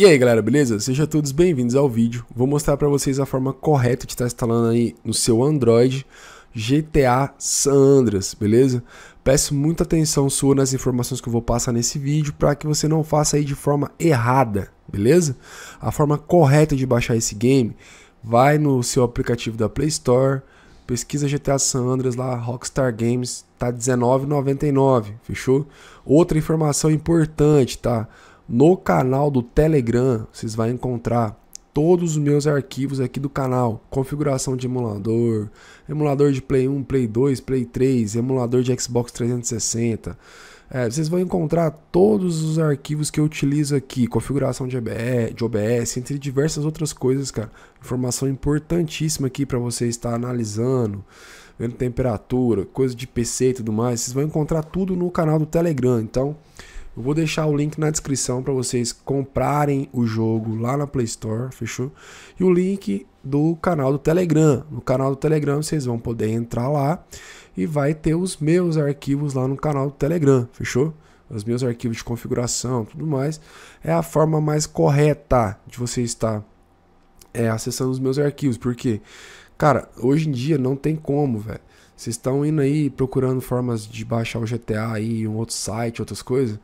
E aí galera, beleza? Sejam todos bem-vindos ao vídeo. Vou mostrar para vocês a forma correta de estar tá instalando aí no seu Android GTA San Andreas, beleza? Peço muita atenção sua nas informações que eu vou passar nesse vídeo para que você não faça aí de forma errada, beleza? A forma correta de baixar esse game, vai no seu aplicativo da Play Store, pesquisa GTA San Andreas lá, Rockstar Games, tá R$19,99, fechou? Outra informação importante, tá? No canal do Telegram, vocês vão encontrar todos os meus arquivos aqui do canal. Configuração de emulador, emulador de Play 1, Play 2, Play 3, emulador de Xbox 360. É, vocês vão encontrar todos os arquivos que eu utilizo aqui, configuração de, EBE, de OBS, entre diversas outras coisas, cara. Informação importantíssima aqui para você estar analisando, vendo temperatura, coisa de PC e tudo mais. Vocês vão encontrar tudo no canal do Telegram. Então, eu vou deixar o link na descrição para vocês comprarem o jogo lá na Play Store, fechou? E o link do canal do Telegram. No canal do Telegram vocês vão poder entrar lá e vai ter os meus arquivos lá no canal do Telegram, fechou? Os meus arquivos de configuração, tudo mais. É a forma mais correta de você estar é, acessando os meus arquivos, porque Cara, hoje em dia não tem como, velho. Vocês estão indo aí procurando formas de baixar o GTA aí, um outro site, outras coisas.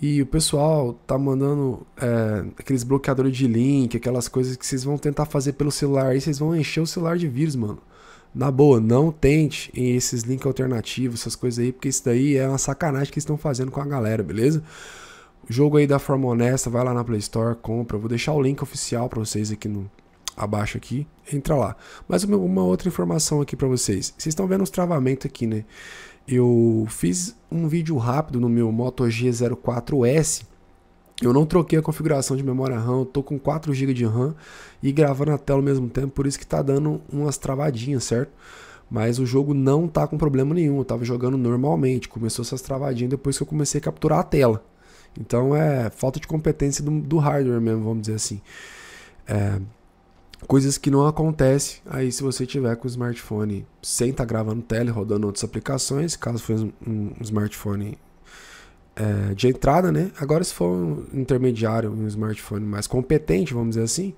E o pessoal tá mandando é, aqueles bloqueadores de link, aquelas coisas que vocês vão tentar fazer pelo celular aí, vocês vão encher o celular de vírus, mano. Na boa, não tente esses links alternativos, essas coisas aí, porque isso daí é uma sacanagem que estão fazendo com a galera, beleza? O jogo aí da forma honesta, vai lá na Play Store, compra. Eu vou deixar o link oficial para vocês aqui no, abaixo aqui, entra lá. Mas uma, outra informação aqui para vocês. Vocês estão vendo os travamentos aqui, né? Eu fiz um vídeo rápido no meu Moto G04S. Eu não troquei a configuração de memória RAM, eu tô com 4 GB de RAM e gravando a tela ao mesmo tempo, por isso que tá dando umas travadinhas, certo? Mas o jogo não tá com problema nenhum, eu tava jogando normalmente, começou essas travadinhas depois que eu comecei a capturar a tela. Então é falta de competência do, do hardware mesmo, vamos dizer assim. É, Coisas que não acontecem aí se você tiver com o smartphone sem estar tá gravando tela, rodando outras aplicações, caso for um smartphone é, de entrada, né? Agora, se for um intermediário, um smartphone mais competente, vamos dizer assim,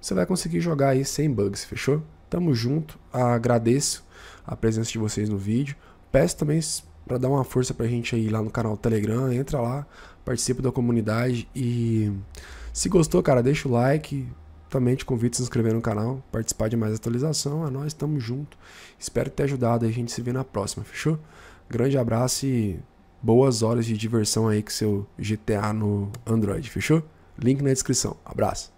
você vai conseguir jogar aí sem bugs, fechou? Tamo junto, agradeço a presença de vocês no vídeo. Peço também para dar uma força pra gente aí lá no canal Telegram, entra lá, participe da comunidade e se gostou, cara, deixa o like, Novamente, convido a se inscrever no canal, participar de mais atualização. A é nós, estamos junto. Espero ter ajudado. A gente se vê na próxima, fechou? Grande abraço e boas horas de diversão aí com seu GTA no Android, fechou? Link na descrição. Abraço.